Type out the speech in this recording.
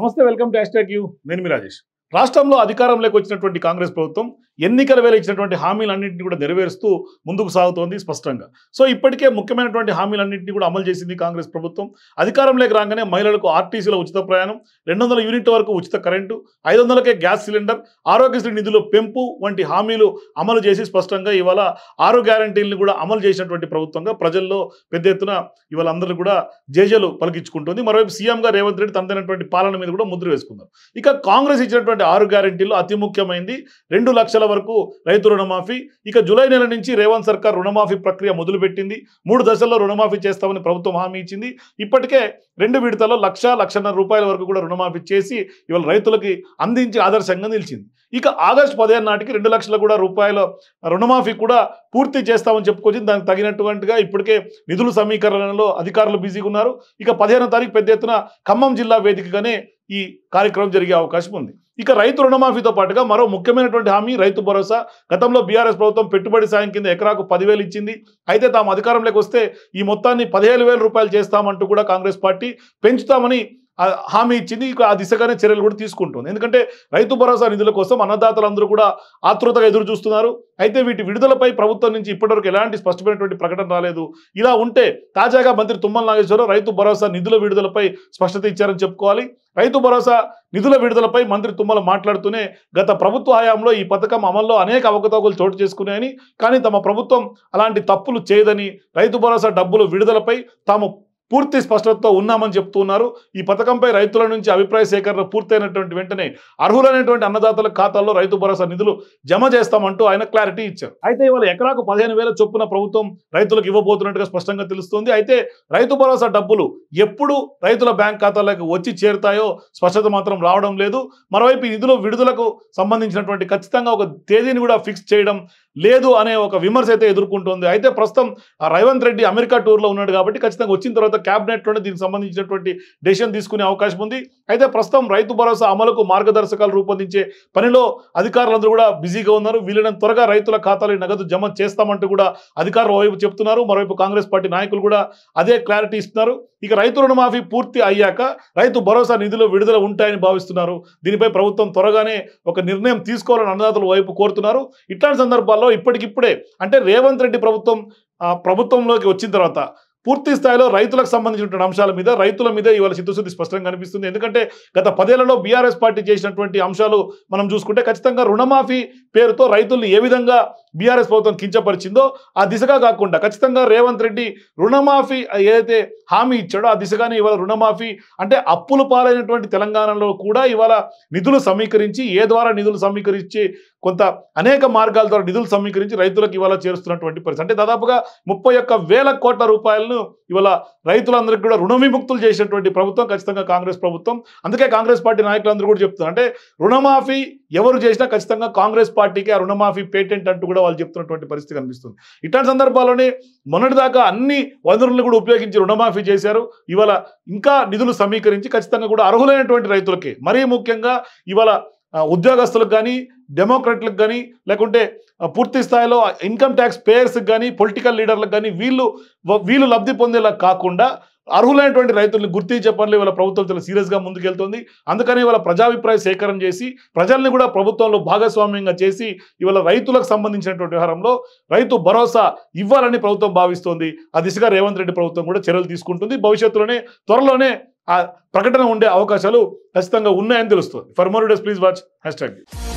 నమస్తే welcome to యాస్టాక్ you నేను మీ రాజేష్ రాష్ట్రంలో అధికారంలోకి వచ్చినటువంటి కాంగ్రెస్ ప్రభుత్వం ఎన్నికల వేళ ఇచ్చినటువంటి హామీలన్నింటినీ కూడా నెరవేరుస్తూ ముందుకు సాగుతోంది స్పష్టంగా సో ఇప్పటికే ముఖ్యమైనటువంటి హామీలన్నింటినీ కూడా అమలు చేసింది కాంగ్రెస్ ప్రభుత్వం అధికారంలోకి రాగానే మహిళలకు ఆర్టీసీలో ఉచిత ప్రయాణం రెండు యూనిట్ల వరకు ఉచిత కరెంటు ఐదు వందలకే గ్యాస్ సిలిండర్ ఆరోగ్యశ్రీ నిధులు పెంపు వంటి హామీలు అమలు చేసి స్పష్టంగా ఇవాళ ఆరో గ్యారంటీలను కూడా అమలు చేసినటువంటి ప్రభుత్వంగా ప్రజల్లో పెద్ద ఎత్తున ఇవాళ అందరూ కూడా జేజలు పలికించుకుంటుంది మరోవైపు సీఎంగా రేవంత్ రెడ్డి తనదైనటువంటి పాలన మీద కూడా ముద్ర వేసుకున్నారు ఇక కాంగ్రెస్ ఇచ్చినటువంటి ఆరు గ్యారంటీల్లో అతి ముఖ్యమైనది రెండు లక్షల వరకు రైతు రుణమాఫీ ఇక జూలై నెల నుంచి రేవంత్ సర్కార్ రుణమాఫీ ప్రక్రియ మొదలుపెట్టింది మూడు దశల్లో రుణమాఫీ చేస్తామని ప్రభుత్వం హామీ ఇచ్చింది ఇప్పటికే రెండు విడతల్లో లక్ష లక్షన్నర రూపాయల వరకు కూడా రుణమాఫీ చేసి ఇవాళ రైతులకి అందించి ఆదర్శంగా నిలిచింది ఇక ఆగస్టు పదిహేను నాటికి రెండు లక్షల కూడా రూపాయల రుణమాఫీ కూడా పూర్తి చేస్తామని చెప్పుకొచ్చి దానికి తగినట్టుగా ఇప్పటికే నిధుల సమీకరణలో అధికారులు బిజీగా ఉన్నారు ఇక పదిహేనో తారీఖు పెద్ద ఎత్తున ఖమ్మం జిల్లా వేదికగానే ఈ కార్యక్రమం జరిగే అవకాశం ఉంది ఇక రైతు రుణమాఫీతో పాటుగా మరో ముఖ్యమైనటువంటి హామీ రైతు భరోసా గతంలో బీఆర్ఎస్ ప్రభుత్వం పెట్టుబడి సాయం కింద ఎకరాకు పదివేలు ఇచ్చింది అయితే తాము అధికారంలోకి వస్తే ఈ మొత్తాన్ని పదిహేను రూపాయలు చేస్తామంటూ కూడా కాంగ్రెస్ పార్టీ పెంచుతామని హామీ ఇచ్చింది ఇక ఆ దిశగానే చర్యలు కూడా తీసుకుంటుంది ఎందుకంటే రైతు భరోసా నిధుల కోసం అన్నదాతలందరూ కూడా ఆతృతగా ఎదురు చూస్తున్నారు అయితే వీటి విడుదలపై ప్రభుత్వం నుంచి ఇప్పటివరకు ఎలాంటి స్పష్టమైనటువంటి ప్రకటన రాలేదు ఇలా ఉంటే తాజాగా మంత్రి తుమ్మల నాగేశ్వరరావు రైతు భరోసా నిధుల విడుదలపై స్పష్టత ఇచ్చారని చెప్పుకోవాలి రైతు భరోసా నిధుల విడుదలపై మంత్రి తుమ్మల మాట్లాడుతూనే గత ప్రభుత్వ హయాంలో ఈ పథకం అమల్లో అనేక అవకతవకలు చోటు చేసుకున్నాయని కానీ తమ ప్రభుత్వం అలాంటి తప్పులు చేయదని రైతు భరోసా డబ్బులు విడుదలపై తాము పూర్తి స్పష్టతతో ఉన్నామని చెప్తున్నారు ఈ పథకంపై రైతుల నుంచి అభిప్రాయ సేకరణ పూర్తయినటువంటి వెంటనే అర్హులైనటువంటి అన్నదాతల ఖాతాల్లో రైతు భరోసా నిధులు జమ చేస్తామంటూ ఆయన క్లారిటీ ఇచ్చారు అయితే ఇవాళ ఎకరాకు పదిహేను వేల చొప్పున ప్రభుత్వం రైతులకు ఇవ్వబోతున్నట్టుగా స్పష్టంగా తెలుస్తుంది అయితే రైతు భరోసా డబ్బులు ఎప్పుడు రైతుల బ్యాంక్ ఖాతాలకు వచ్చి చేరుతాయో స్పష్టత మాత్రం రావడం లేదు మరోవైపు నిధుల విడుదలకు సంబంధించినటువంటి ఖచ్చితంగా ఒక తేదీని కూడా ఫిక్స్ చేయడం లేదు అనే ఒక విమర్శ అయితే ఎదుర్కొంటుంది అయితే ప్రస్తుతం రేవంత్ రెడ్డి అమెరికా టూర్లో ఉన్నాడు కాబట్టి ఖచ్చితంగా వచ్చిన తర్వాత క్యాబినెట్లోనే దీనికి సంబంధించినటువంటి డెసిషన్ తీసుకునే అవకాశం ఉంది అయితే ప్రస్తుతం రైతు భరోసా అమలుకు మార్గదర్శకాలు రూపొందించే పనిలో అధికారులందరూ కూడా బిజీగా ఉన్నారు వీలైనంత త్వరగా రైతుల ఖాతాలో నగదు జమ చేస్తామంటూ కూడా అధికారులు ఓవైపు చెప్తున్నారు మరోవైపు కాంగ్రెస్ పార్టీ నాయకులు కూడా అదే క్లారిటీ ఇస్తున్నారు ఇక రైతు రుణమాఫీ పూర్తి అయ్యాక రైతు భరోసా నిధులు విడుదల ఉంటాయని భావిస్తున్నారు దీనిపై ప్రభుత్వం త్వరగానే ఒక నిర్ణయం తీసుకోవాలని అన్నదాతల వైపు కోరుతున్నారు ఇట్లాంటి సందర్భాల్లో ఇప్పటికిప్పుడే అంటే రేవంత్ రెడ్డి ప్రభుత్వం ప్రభుత్వంలోకి వచ్చిన తర్వాత పూర్తి స్థాయిలో రైతులకు సంబంధించిన అంశాల మీద రైతుల మీద ఇవాళ చిత్తశుద్ధి స్పష్టంగా కనిపిస్తుంది ఎందుకంటే గత పదేళ్లలో బీఆర్ఎస్ పార్టీ చేసినటువంటి అంశాలు మనం చూసుకుంటే ఖచ్చితంగా రుణమాఫీ పేరుతో రైతుల్ని ఏ విధంగా బీఆర్ఎస్ ప్రభుత్వం కించపరిచిందో ఆ దిశగా కాకుండా ఖచ్చితంగా రేవంత్ రెడ్డి రుణమాఫీ ఏదైతే హామీ ఇచ్చాడో ఆ దిశగానే ఇవాళ రుణమాఫీ అంటే అప్పులు పాలైనటువంటి తెలంగాణలో కూడా ఇవాళ నిధులు సమీకరించి ఏ ద్వారా నిధులు సమీకరించి కొంత అనేక మార్గాల ద్వారా నిధులు సమీకరించి రైతులకు ఇవాళ చేరుస్తున్నటువంటి పరిస్థితి అంటే దాదాపుగా ముప్పై వేల కోట్ల రూపాయలు రైతాంగాలను ఇవాళ రైతులందరికీ కూడా రుణ విముక్తులు చేసినటువంటి ప్రభుత్వం ఖచ్చితంగా కాంగ్రెస్ ప్రభుత్వం అందుకే కాంగ్రెస్ పార్టీ నాయకులందరూ కూడా చెప్తున్నారు అంటే రుణమాఫీ ఎవరు చేసినా ఖచ్చితంగా కాంగ్రెస్ పార్టీకి ఆ రుణమాఫీ పేటెంట్ అంటూ కూడా వాళ్ళు చెప్తున్నటువంటి పరిస్థితి కనిపిస్తుంది ఇట్లాంటి సందర్భాల్లోనే మొన్నటిదాకా అన్ని వనరులను కూడా ఉపయోగించి రుణమాఫీ చేశారు ఇవాళ ఇంకా నిధులు సమీకరించి ఖచ్చితంగా కూడా అర్హులైనటువంటి రైతులకి మరీ ముఖ్యంగా ఇవాళ ఉద్యోగస్తులకు కానీ డెమోక్రట్లకు కానీ లేకుంటే పూర్తి స్థాయిలో ఇన్కమ్ ట్యాక్స్ పేయర్స్కి కానీ పొలిటికల్ లీడర్లకు కానీ వీళ్ళు వీళ్ళు లబ్ధి పొందేలా కాకుండా అర్హులైనటువంటి రైతులను గుర్తించే పనులు ఇవాళ ప్రభుత్వం చాలా సీరియస్గా ముందుకెళ్తుంది అందుకని ఇవాళ ప్రజాభిప్రాయ సేకరణ చేసి ప్రజల్ని కూడా ప్రభుత్వంలో భాగస్వామ్యంగా చేసి ఇవాళ రైతులకు సంబంధించినటువంటి వ్యవహారంలో రైతు భరోసా ఇవ్వాలని ప్రభుత్వం భావిస్తోంది ఆ దిశగా రేవంత్ రెడ్డి ప్రభుత్వం కూడా చర్యలు తీసుకుంటుంది భవిష్యత్తులోనే త్వరలోనే ఆ ప్రకటన ఉండే అవకాశాలు ఖచ్చితంగా ఉన్నాయని తెలుస్తుంది for more days please watch hash